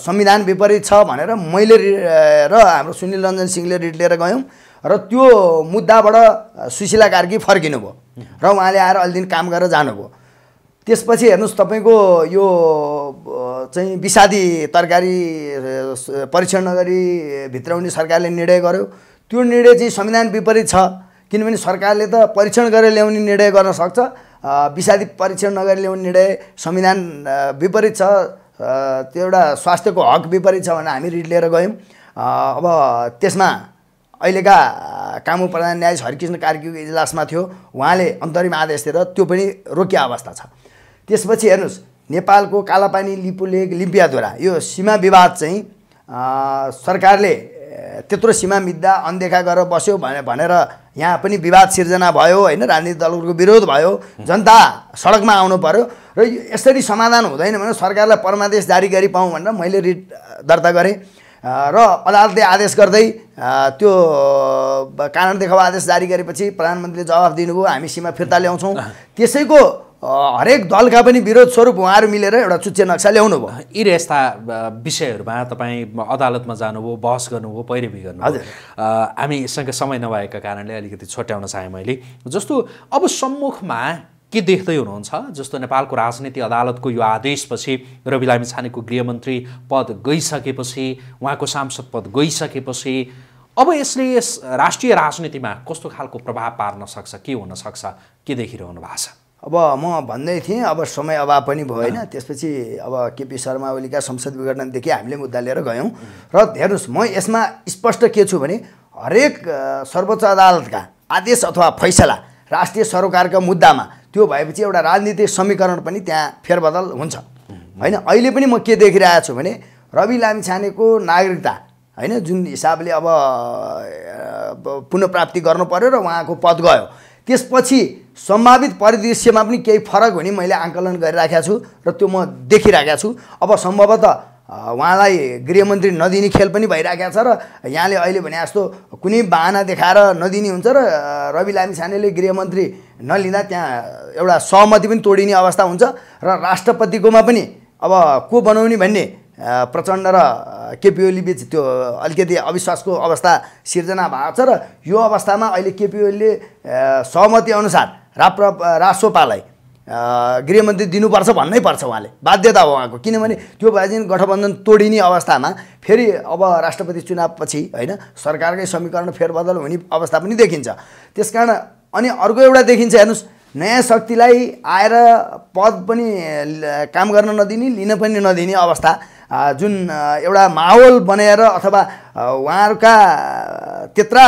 संविधान विपरीत छ भनेर मैले र हाम्रो सुनिल रञ्जन सिंहले रिट लिएर गयौँ र त्यो मुद्दाबाट सुशीला कार्की फर्किनु भयो र उहाँले आएर अलिदिन काम गरेर जानुभयो त्यसपछि हेर्नुहोस् तपाईँको यो चाहिँ विषादी तरकारी परीक्षण नगरी भित्राउने सरकारले निर्णय गर्यो त्यो निर्णय चाहिँ संविधान विपरीत छ किनभने सरकारले त परीक्षण गरेर ल्याउने निर्णय गर्न सक्छ विषादी परीक्षण नगरी ल्याउने निर्णय संविधान विपरीत छ त्यो एउटा स्वास्थ्यको हक विपरीत छ भनेर हामी रिट लिएर गयौँ अब त्यसमा अहिलेका कामु प्रधान न्यायाधीश हरिकृष्ण कार्कीको इजलासमा थियो उहाँले अन्तरिम आदेश दिएर त्यो पनि रोकिया अवस्था छ त्यसपछि हेर्नुहोस् नेपालको कालापानी लिपुलेक लिम्पियाधुरा यो सीमा विवाद चाहिँ सरकारले त्यत्रो सीमा मिद्दा अनदेखा गरेर बस्यो भनेर यहाँ पनि विवाद सिर्जना भयो होइन राजनीतिक दलहरूको विरोध भयो जनता सडकमा आउनु पऱ्यो र यसरी समाधान हुँदैन भने सरकारलाई परमादेश जारी गरी पाऊँ भनेर मैले रिट दर्ता गरेँ र अदालतले आदेश गर्दै त्यो कारण देखाउ आदेश जारी गरेपछि प्रधानमन्त्रीले जवाफ दिनुभयो हामी सीमा फिर्ता ल्याउँछौँ त्यसैको हरेक दलका पनि विरोध स्वरूप उहाँहरू मिलेर एउटा चुच्चे नक्सा ल्याउनु भयो यी यस्ता विषयहरूमा तपाईँ अदालतमा जानुभयो बहस गर्नुभयो पैरवी गर्नु हजुर हामीसँग समय नभएका कारणले अलिकति छोट्याउन चाहेँ मैले जस्तो अब सम्मुखमा के देख्दै हुनुहुन्छ जस्तो नेपालको राजनीति अदालतको यो आदेशपछि रवि लामी छानेको गृहमन्त्री पद गइसकेपछि उहाँको सांसद पद गइसकेपछि अब यसले यस राष्ट्रिय राजनीतिमा कस्तो खालको प्रभाव पार्न सक्छ के हुनसक्छ के देखिरहनु भएको छ अब म भन्दै थिएँ अब समय अभाव पनि भयो होइन त्यसपछि अब केपी शर्मा ओलीका संसद विघटनदेखि हामीले मुद्दा लिएर गयौँ र हेर्नुहोस् म यसमा स्पष्ट के छु भने हरेक सर्वोच्च अदालतका आदेश अथवा फैसला राष्ट्रिय सरोकारका मुद्दामा त्यो भएपछि एउटा राजनीतिक समीकरण पनि त्यहाँ फेरबदल हुन्छ होइन अहिले पनि म के देखिरहेको छु भने रवि लामिछानेको नागरिकता होइन जुन हिसाबले अब पुनः प्राप्ति गर्नु पऱ्यो र उहाँको पद गयो त्यसपछि सम्भावित परिदृश्यमा पनि केही फरक हुने मैले आकलन गरिराखेको छु र त्यो म देखिराखेको छु अब सम्भवतः उहाँलाई गृहमन्त्री नदिने खेल पनि भइरहेको छ र यहाँले अहिले भने जस्तो कुनै बाहना देखाएर नदिने हुन्छ र रवि लामिछानेले गृहमन्त्री नलिँदा त्यहाँ एउटा सहमति पनि तोडिने अवस्था हुन्छ र राष्ट्रपतिकोमा पनि अब को बनाउने भन्ने प्रचण्ड र केपी बिच त्यो अलिकति अविश्वासको अवस्था सिर्जना भएको छ र यो अवस्थामा अहिले केपी ओलीले सहमति अनुसार राप्र रासोपालाई गृहमन्त्री दिनुपर्छ भन्नै पर्छ उहाँले बाध्यता हो उहाँको किनभने त्यो भएदेखि गठबन्धन तोडिने अवस्थामा फेरि अब राष्ट्रपति चुनावपछि होइन सरकारकै समीकरण फेरबदल हुने अवस्था पनि देखिन्छ त्यसकारण अनि अर्को एउटा देखिन्छ हेर्नुहोस् नयाँ शक्तिलाई आएर पद पनि काम गर्न नदिने लिन पनि नदिने अवस्था जुन एउटा माहौल बनाएर अथवा उहाँहरूका त्यत्रा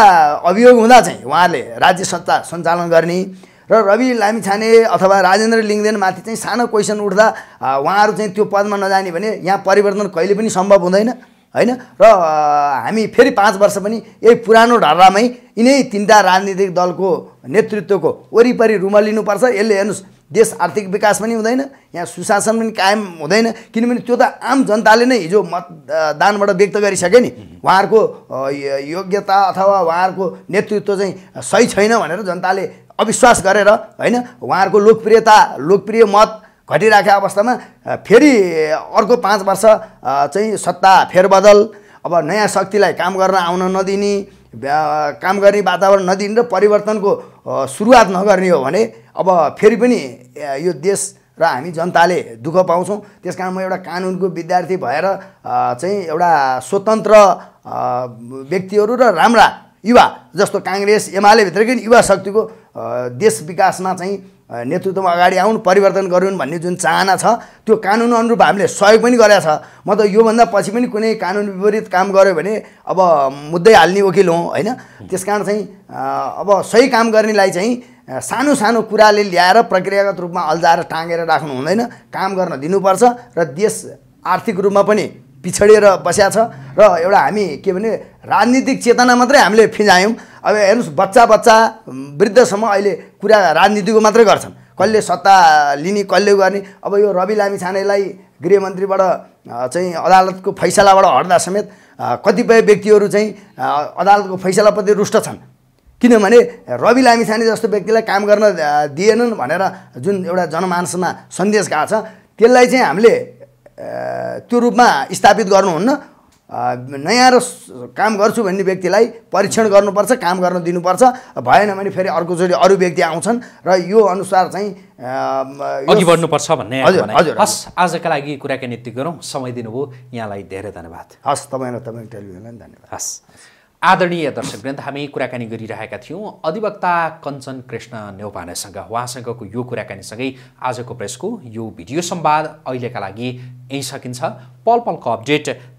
अभियोग हुँदा चाहिँ उहाँहरूले राज्य सत्ता सञ्चालन गर्ने र रवि लामिछाने अथवा राजेन्द्र लिङ्गदेनमाथि चाहिँ सानो क्वेसन उठ्दा उहाँहरू चाहिँ त्यो पदमा नजाने भने यहाँ परिवर्तन कहिले पनि सम्भव हुँदैन होइन र हामी फेरि पाँच वर्ष पनि यही पुरानो ढर्रामै यिनै तिनवटा राजनीतिक दलको नेतृत्वको वरिपरि रुमलिनुपर्छ यसले हेर्नुहोस् देश आर्थिक विकास पनि हुँदैन यहाँ सुशासन पनि कायम हुँदैन किनभने त्यो त आम जनताले नै हिजो मतदानबाट व्यक्त गरिसक्यो नि उहाँहरूको योग्यता अथवा उहाँहरूको नेतृत्व चाहिँ सही छैन भनेर जनताले अविश्वास गरेर होइन उहाँहरूको लोकप्रियता लोकप्रिय मत घटिराखेको अवस्थामा फेरि अर्को पाँच वर्ष चाहिँ सत्ता फेरबदल अब नयाँ शक्तिलाई काम गर्न आउन नदिने काम गर्ने वातावरण नदिने र परिवर्तनको सुरुवात नगर्ने हो भने अब फेरि पनि यो देश र हामी जनताले दुःख पाउँछौँ त्यस कारण म एउटा कानुनको विद्यार्थी भएर चाहिँ एउटा स्वतन्त्र व्यक्तिहरू र राम्रा युवा जस्तो काङ्ग्रेस एमाले भित्रकै युवा शक्तिको देश विकासमा चाहिँ नेतृत्वमा अगाडि आउन् परिवर्तन गरून् भन्ने जुन चाहना छ त्यो कानुन अनुरूप हामीले सहयोग पनि गरेका छ म त योभन्दा पछि पनि कुनै कानुन विपरीत काम गऱ्यो भने अब मुद्दै हाल्ने वकिल हो होइन त्यस कारण चाहिँ अब सही काम गर्नेलाई चाहिँ सानो सानो कुराले ल्याएर प्रक्रियागत रूपमा अल्झाएर टाँगेर राख्नु हुँदैन काम गर्न दिनुपर्छ र देश आर्थिक रूपमा पनि पिछडिएर बस्या छ र एउटा हामी के भने राजनीतिक चेतना मात्रै हामीले फिजायौँ अब हेर्नुहोस् बच्चा बच्चा वृद्धसम्म अहिले कुरा राजनीतिको मात्रै गर्छन् कसले सत्ता लिने कसले गर्ने अब यो रवि लामी छानेलाई गृहमन्त्रीबाट चाहिँ अदालतको फैसलाबाट हट्दा समेत कतिपय व्यक्तिहरू चाहिँ अदालतको फैसलाप्रति रुष्ट छन् किनभने रवि लामी छाने जस्तो व्यक्तिलाई काम गर्न दिएनन् भनेर जुन एउटा जनमानसमा सन्देश गएको छ त्यसलाई चाहिँ हामीले त्यो रूपमा स्थापित गर्नुहुन्न नयाँ र काम गर्छु भन्ने व्यक्तिलाई परीक्षण गर्नुपर्छ काम गर्न दिनुपर्छ भएन भने फेरि अर्को अर्कोचोटि अरू व्यक्ति आउँछन् र यो अनुसार चाहिँ अघि बढ्नुपर्छ भन्ने हजुर हस् आजका लागि कुराकानी यति गरौँ समय दिनुभयो यहाँलाई धेरै धन्यवाद हस् तपाईँलाई तपाईँको टेलिभिजनलाई धन्यवाद हस् आदरणीय दर्शक ग्रन्थ हामी कुराकानी गरिरहेका थियौँ अधिवक्ता कञ्चन कृष्ण नेउपानेसँग उहाँसँगको यो कुराकानीसँगै आजको प्रेसको यो भिडियो संवाद अहिलेका लागि यहीँ सकिन्छ पल पलको अपडेट